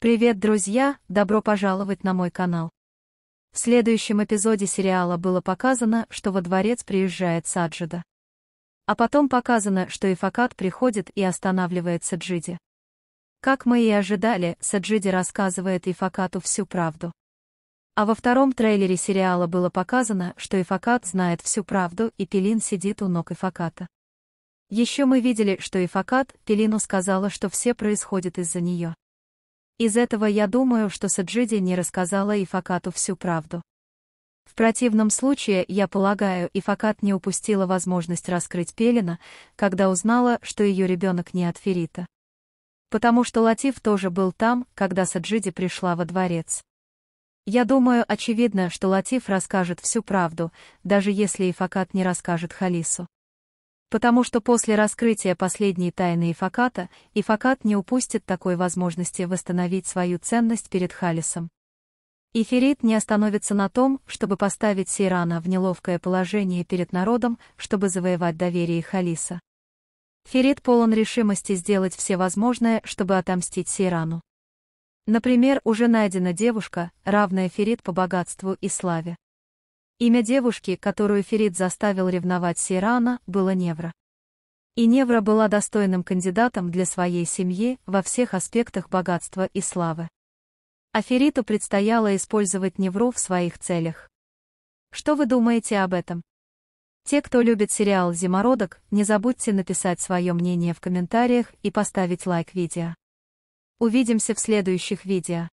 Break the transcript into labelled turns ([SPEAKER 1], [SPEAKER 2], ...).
[SPEAKER 1] Привет, друзья! Добро пожаловать на мой канал. В следующем эпизоде сериала было показано, что во дворец приезжает Саджида. А потом показано, что Ифакат приходит и останавливает Саджиди. Как мы и ожидали, Саджиди рассказывает Ифакату всю правду. А во втором трейлере сериала было показано, что Ифакат знает всю правду и Пелин сидит у ног Ифаката. Еще мы видели, что Ифакат Пелину сказала, что все происходит из-за нее. Из этого я думаю, что Саджиди не рассказала Ифакату всю правду. В противном случае, я полагаю, Ифакат не упустила возможность раскрыть Пелена, когда узнала, что ее ребенок не от Ферита. Потому что Латиф тоже был там, когда Саджиди пришла во дворец. Я думаю, очевидно, что Латиф расскажет всю правду, даже если Ифакат не расскажет Халису. Потому что после раскрытия последней тайны Ифаката, Ифакат не упустит такой возможности восстановить свою ценность перед Халисом. Эфирит не остановится на том, чтобы поставить Сейрана в неловкое положение перед народом, чтобы завоевать доверие Халиса. Ферит полон решимости сделать все возможное, чтобы отомстить Сейрану. Например, уже найдена девушка, равная Ферит по богатству и славе. Имя девушки, которую Ферид заставил ревновать Сирана, было Невра. И Невра была достойным кандидатом для своей семьи во всех аспектах богатства и славы. Афериту предстояло использовать Невру в своих целях. Что вы думаете об этом? Те, кто любит сериал «Зимородок», не забудьте написать свое мнение в комментариях и поставить лайк видео. Увидимся в следующих видео.